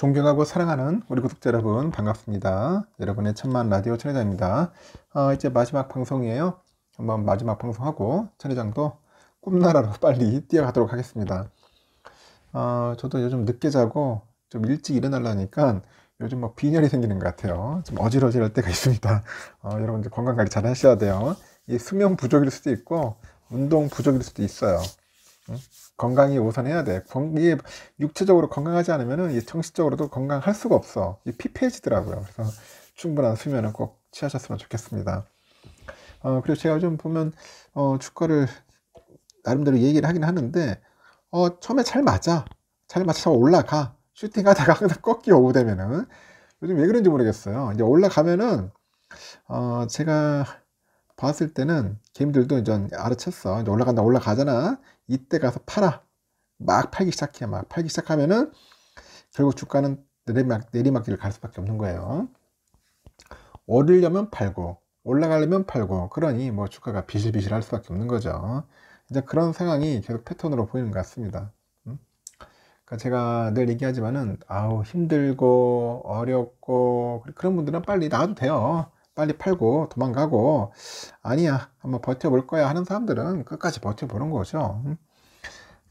존경하고 사랑하는 우리 구독자 여러분 반갑습니다. 여러분의 천만 라디오 천회장입니다. 어, 이제 마지막 방송이에요. 한번 마지막 방송하고 천회장도 꿈나라로 빨리 뛰어가도록 하겠습니다. 어, 저도 요즘 늦게 자고 좀 일찍 일어나려니까 요즘 뭐 빈혈이 생기는 것 같아요. 좀 어지러질 때가 있습니다. 어, 여러분 들 건강 관리 잘 하셔야 돼요. 이 수면 부족일 수도 있고 운동 부족일 수도 있어요. 건강이 우선해야 돼. 이게 육체적으로 건강하지 않으면 정신적으로도 건강할 수가 없어. 이 피폐해지더라고요. 그래서 충분한 수면을 꼭 취하셨으면 좋겠습니다. 어, 그리고 제가 요즘 보면 어, 주가를 나름대로 얘기를 하긴 하는데 어, 처음에 잘 맞아. 잘 맞춰서 올라가. 슈팅하다가 항상 꺾기 오후 되면은 요즘 왜 그런지 모르겠어요. 이제 올라가면은 어, 제가 봤을 때는 개미들도 이제 알아챘어. 이제 올라간다 올라가잖아. 이때 가서 팔아 막 팔기 시작해 막 팔기 시작하면은 결국 주가는 내리막, 내리막길을 갈 수밖에 없는 거예요 오르려면 팔고 올라가려면 팔고 그러니 뭐 주가가 비실비실 할 수밖에 없는 거죠 이제 그런 상황이 계속 패턴으로 보이는 것 같습니다 음? 그러니까 제가 늘 얘기하지만은 아우 힘들고 어렵고 그런 분들은 빨리 나와도 돼요 빨리 팔고 도망가고 아니야 한번 버텨볼 거야 하는 사람들은 끝까지 버텨보는 거죠 음?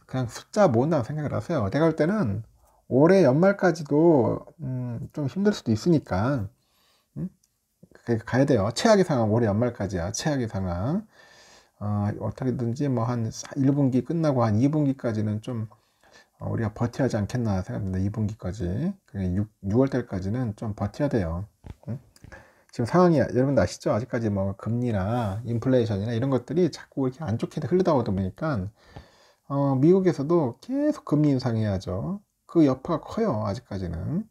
그냥 숫자 모은다고 생각을 하세요 내가 볼 때는 올해 연말까지도 음, 좀 힘들 수도 있으니까 음? 가야 돼요 최악의 상황 올해 연말까지야 최악의 상황 어, 어떻게든지 뭐 한 1분기 끝나고 한 2분기까지는 좀 어, 우리가 버텨야 하지 않겠나 생각합니다. 2분기까지. 6, 월달까지는좀 버텨야 돼요. 응? 음? 지금 상황이 여러분 아시죠? 아직까지 뭐 금리나 인플레이션이나 이런 것들이 자꾸 이렇게 안 좋게 흐르다다 보니까 어, 미국에서도 계속 금리 인상해야죠. 그 여파가 커요. 아직까지는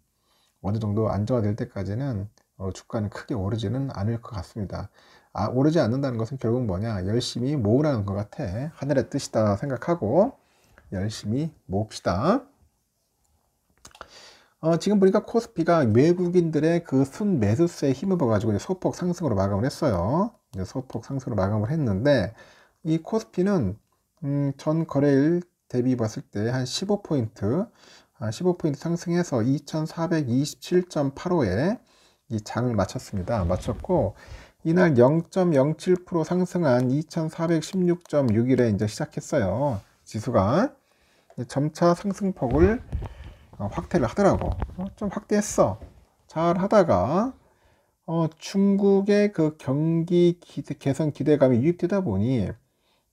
어느 정도 안정화될 때까지는 어, 주가는 크게 오르지는 않을 것 같습니다. 아, 오르지 않는다는 것은 결국 뭐냐? 열심히 모으라는 것 같아. 하늘의 뜻이다 생각하고 열심히 모읍시다. 어, 지금 보니까 코스피가 외국인들의 그 순매수세에 힘입어 가지고 소폭 상승으로 마감을 했어요. 소폭 상승으로 마감을 했는데 이 코스피는 음, 전 거래일 대비 봤을 때 한 15포인트 15포인트 아, 상승해서 2427.85에 이 장을 마쳤습니다. 마쳤고 이날 0.07% 상승한 2416.61에 이제 시작했어요. 지수가 점차 상승폭을 어, 확대를 하더라고. 어, 좀 확대했어. 잘 하다가 어, 중국의 그 경기 기대, 개선 기대감이 유입되다 보니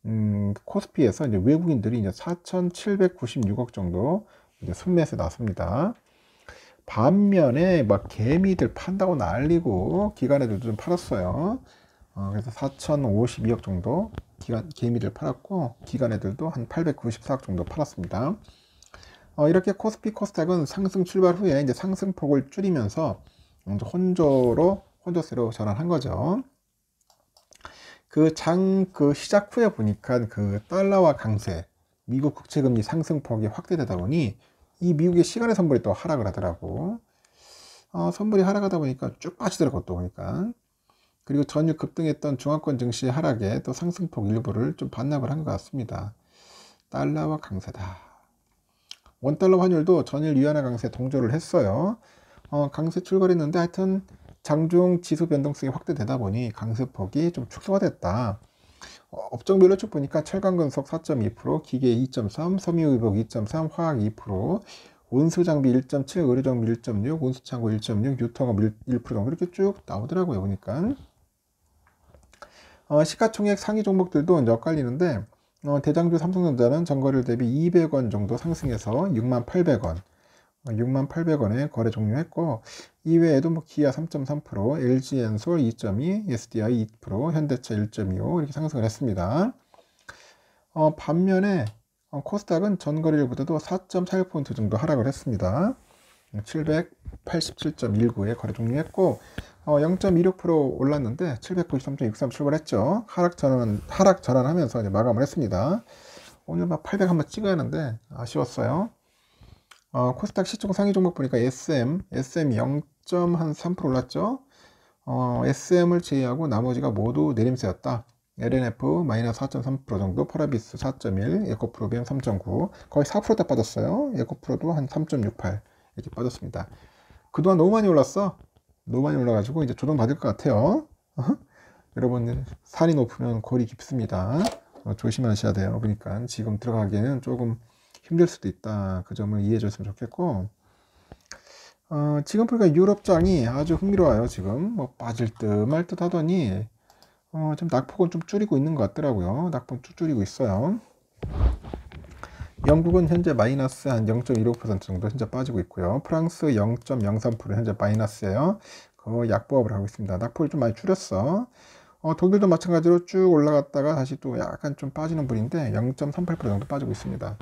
음, 그 코스피에서 이제 외국인들이 이제 4,796억 정도 이제 순매수 나왔습니다 반면에 막 개미들 판다고 날리고 기관에도 좀 팔았어요. 어, 그래서 4,052억 정도 기간, 개미들 팔았고 기관 애들도 한 894억 정도 팔았습니다. 어, 이렇게 코스피 코스닥은 상승 출발 후에 이제 상승폭을 줄이면서 혼조로 혼조세로 전환한 거죠. 그장그 그 시작 후에 보니까 그 달러와 강세, 미국 국채금리 상승폭이 확대되다 보니 이 미국의 시간의 선물이 또 하락을 하더라고. 어, 선물이 하락하다 보니까 쭉 빠지더라고 또 보니까. 그리고 전일 급등했던 중화권 증시 하락에 또 상승폭 일부를 좀 반납을 한 것 같습니다. 달러와 강세다. 원달러 환율도 전일 위안화 강세 동조를 했어요. 어, 강세 출발했는데 하여튼 장중 지수 변동성이 확대되다 보니 강세폭이 좀 축소가 됐다. 어, 업종별로 쭉 보니까 철강건속 4.2%, 기계 2.3, 섬유의복 2.3, 화학 2%, 온수장비 1.7, 의료장비 1.6, 온수창고 1.6, 유통업 1%, 1 정도 이렇게 쭉 나오더라고요. 보니까. 어, 시가총액 상위 종목들도 엇갈리는데 어, 대장주 삼성전자는 전거래일 대비 200원 정도 상승해서 6 8 0 0원 68,800원에 거래 종료했고 이외에도 뭐 기아 3.3%, LG엔솔 2.2, SDI 2%, 현대차 1.25 이렇게 상승을 했습니다. 어, 반면에 어, 코스닥은 전거래일보다도 4.41포인트 정도 하락을 했습니다. 787.19에 거래 종료했고 어, 0.26% 올랐는데 793.63 출발했죠. 하락 전환 하락 전환하면서 이제 마감을 했습니다. 오늘 막 800 한번 찍어야 하는데 아쉬웠어요. 어, 코스닥 시총 상위 종목 보니까 SM, SM 0.3% 올랐죠. 어, SM을 제외하고 나머지가 모두 내림세였다. LNF 마이너스 4.3% 정도, 파라비스 4.1, 에코프로비엠 3.9, 거의 4%다 빠졌어요. 에코프로도 한 3.68 이렇게 빠졌습니다. 그동안 너무 많이 올랐어. 너무 많이 올라가지고 이제 조정받을 것 같아요. 여러분 산이 높으면 골이 깊습니다. 어, 조심하셔야 돼요. 그러니까 지금 들어가기에는 조금 힘들 수도 있다. 그 점을 이해해 줬으면 좋겠고 어, 지금 보니까 유럽장이 아주 흥미로워요. 지금 뭐 빠질 듯 말 듯 하더니 어, 지 낙폭은 좀 줄이고 있는 것 같더라고요. 낙폭 쭉 줄이고 있어요. 영국은 현재 마이너스 한 0.15% 정도 현재 빠지고 있고요. 프랑스 0.03% 현재 마이너스예요. 그 약보합을 하고 있습니다. 낙폭이 좀 많이 줄였어. 어, 독일도 마찬가지로 쭉 올라갔다가 다시 또 약간 좀 빠지는 분인데 0.38% 정도 빠지고 있습니다.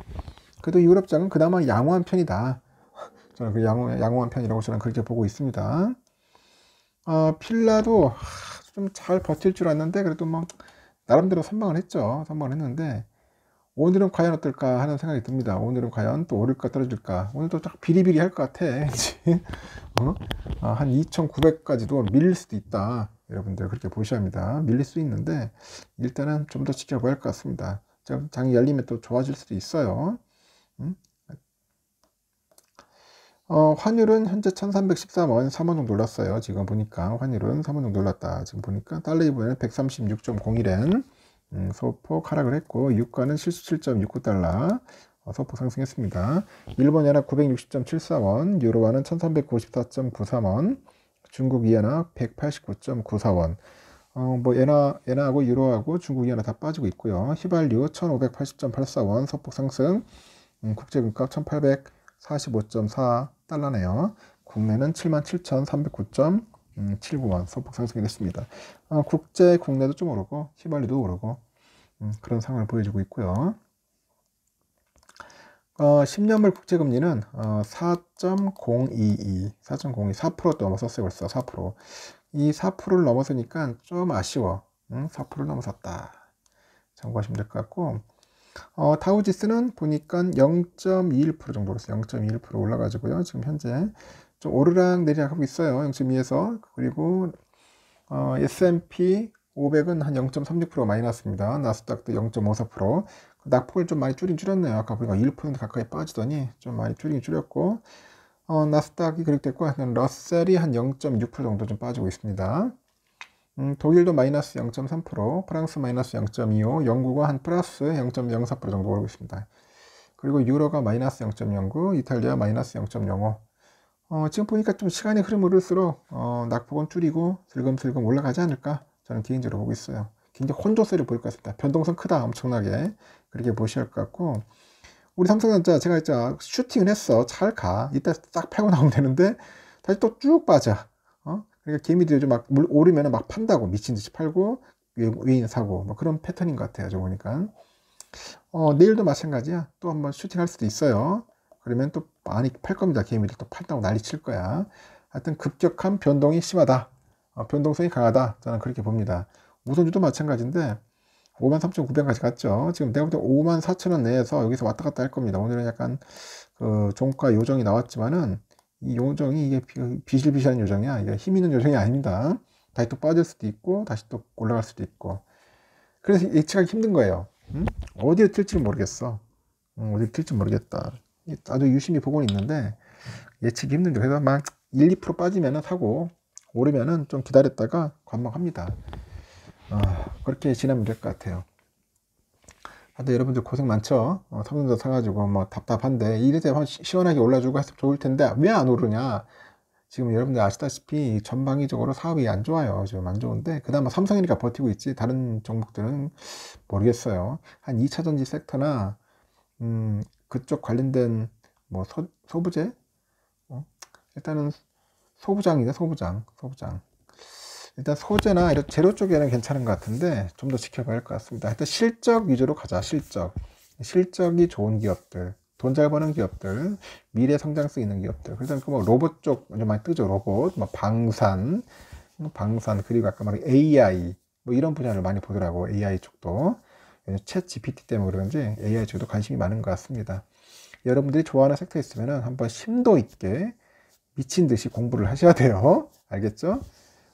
그래도 유럽장은 그나마 양호한 편이다. 저는 그 양호, 양호한 편이라고 저는 그렇게 보고 있습니다. 어, 필라도 좀 잘 버틸 줄 알았는데 그래도 막 뭐 나름대로 선방을 했죠. 선방을 했는데 오늘은 과연 어떨까 하는 생각이 듭니다. 오늘은 과연 또 오를까 떨어질까. 오늘도 딱 비리비리 할 것 같아. 어? 아, 한 2,900까지도 밀릴 수도 있다. 여러분들 그렇게 보셔야 합니다. 밀릴 수 있는데 일단은 좀 더 지켜봐야 할 것 같습니다. 좀 장이 열리면 또 좋아질 수도 있어요. 음? 어, 환율은 현재 1,313원 3원 정도 올랐어요. 지금 보니까 환율은 3원 정도 올랐다. 지금 보니까 달러 이번에는 136.01엔 네, 소폭 하락을 했고 유가는 77.69달러 어, 소폭 상승했습니다. 일본 연합 960.74원, 유로화는 1394.93원, 중국 이하나 189.94원. 어, 뭐 엔화, 엔화하고 유로하고 중국 이하나 다 빠지고 있고요. 휘발유 1580.84원 소폭 상승. 음, 국제금값 1845.4달러네요. 국내는 77,309. 음, 7 9만 소폭 상승이 됐습니다. 아, 국제 국내도 좀 오르고 휘발유도 오르고 음, 그런 상황을 보여주고 있고요. 어, 10년물 국제금리는 어, 4.022, 4.024% 4% 넘어섰어요 벌써 4%. 이 4%를 넘어서니까 좀 아쉬워. 음, 4%를 넘어섰다. 참고하시면 될 것 같고 어, 다우지수는 보니까 0.21%정도로0.21% 올라가지고요. 지금 현재 좀 오르락 내리락 하고 있어요. 0.2에서. 그리고 어, S&P 500은 한 0.36% 마이너스입니다. 나스닥도 0.54%. 그 낙폭을 좀 많이 줄인 줄였네요. 아까 보니까 1% 가까이 빠지더니 좀 많이 줄이 줄였고 어, 나스닥이 그렇됐고 게 하여튼 러셀이 한 0.6% 정도 좀 빠지고 있습니다. 음, 독일도 마이너스 0.3%, 프랑스 마이너스 0.25, 영국은 한 플러스 0.04% 정도 오르고 있습니다. 그리고 유로가 마이너스 0.09, 이탈리아 마이너스 0.05, 어, 지금 보니까 좀 시간이 흐름으를수록 어, 낙폭은 줄이고 슬금슬금 올라가지 않을까 저는 개인적으로 보고 있어요. 굉장히 혼조세를 보일 것 같습니다. 변동성 크다 엄청나게 그렇게 보셔야 할 것 같고 우리 삼성전자 제가 이제 슈팅을 했어 잘 가 이따 싹 팔고 나오면 되는데 다시 또 쭉 빠져 어? 그러니까 개미들이 요막 오르면 막 판다고 미친 듯이 팔고 위인 사고 뭐 그런 패턴인 것 같아요 저 보니까 어, 내일도 마찬가지야 또 한번 슈팅할 수도 있어요 그러면 또 많이 팔 겁니다. 개미를 또 팔다고 난리 칠 거야. 하여튼 급격한 변동이 심하다. 어, 변동성이 강하다. 저는 그렇게 봅니다. 우선주도 마찬가지인데 53,900까지 갔죠. 지금 내가 볼 때 54,000원 내에서 여기서 왔다 갔다 할 겁니다. 오늘은 약간 그 종가 요정이 나왔지만은 이 요정이 이게 비실비실한 요정이야. 이게 힘 있는 요정이 아닙니다. 다시 또 빠질 수도 있고 다시 또 올라갈 수도 있고 그래서 예측하기 힘든 거예요. 음? 어디에 튈지 모르겠어. 음, 어디에 튈지 모르겠다. 아주 유심히 보고 있는데 예측이 힘든 게 그래서 막 1, 2% 빠지면은 사고 오르면은 좀 기다렸다가 관망합니다. 아, 그렇게 지나면 될 것 같아요. 다들 여러분들 고생 많죠? 어, 삼성전자 사가지고 뭐 답답한데 이래서 시원하게 올라주고 했으면 좋을 텐데 왜 안 오르냐? 지금 여러분들 아시다시피 전방위적으로 사업이 안 좋아요. 지금 안 좋은데 그나마 삼성이니까 버티고 있지 다른 종목들은 모르겠어요. 한 2차전지 섹터나 음, 그쪽 관련된 뭐 소, 부제 어? 일단은 소부장이죠 소부장 소부장 일단 소재나 이런 재료 쪽에는 괜찮은 것 같은데 좀 더 지켜봐야 할 것 같습니다 일단 실적 위주로 가자 실적 실적이 좋은 기업들 돈 잘 버는 기업들 미래 성장성 있는 기업들 그래서 그 뭐 로봇 쪽 많이 뜨죠 로봇 뭐 방산 뭐 방산 그리고 아까 말한 AI 뭐 이런 분야를 많이 보더라고 AI 쪽도 챗 GPT 때문에 그런지 AI 쪽에도 관심이 많은 것 같습니다. 여러분들이 좋아하는 섹터 있으면 한번 심도 있게 미친 듯이 공부를 하셔야 돼요. 알겠죠?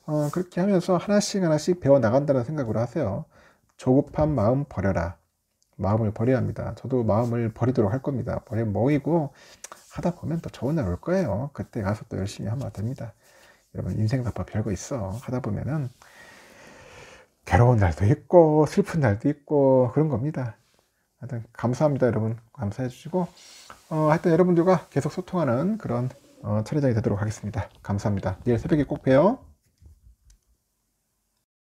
어, 그렇게 하면서 하나씩 하나씩 배워 나간다는 생각으로 하세요. 조급한 마음 버려라. 마음을 버려야 합니다. 저도 마음을 버리도록 할 겁니다. 버려 먹이고 하다 보면 또 좋은 날 올 거예요. 그때 가서 또 열심히 하면 됩니다. 여러분 인생 답 별거 있어. 하다 보면은 괴로운 날도 있고 슬픈 날도 있고 그런 겁니다. 하여튼 감사합니다 여러분 감사해 주시고 어, 하여튼 여러분들과 계속 소통하는 그런 어, 차례장이 되도록 하겠습니다. 감사합니다. 내일 새벽에 꼭 봬요.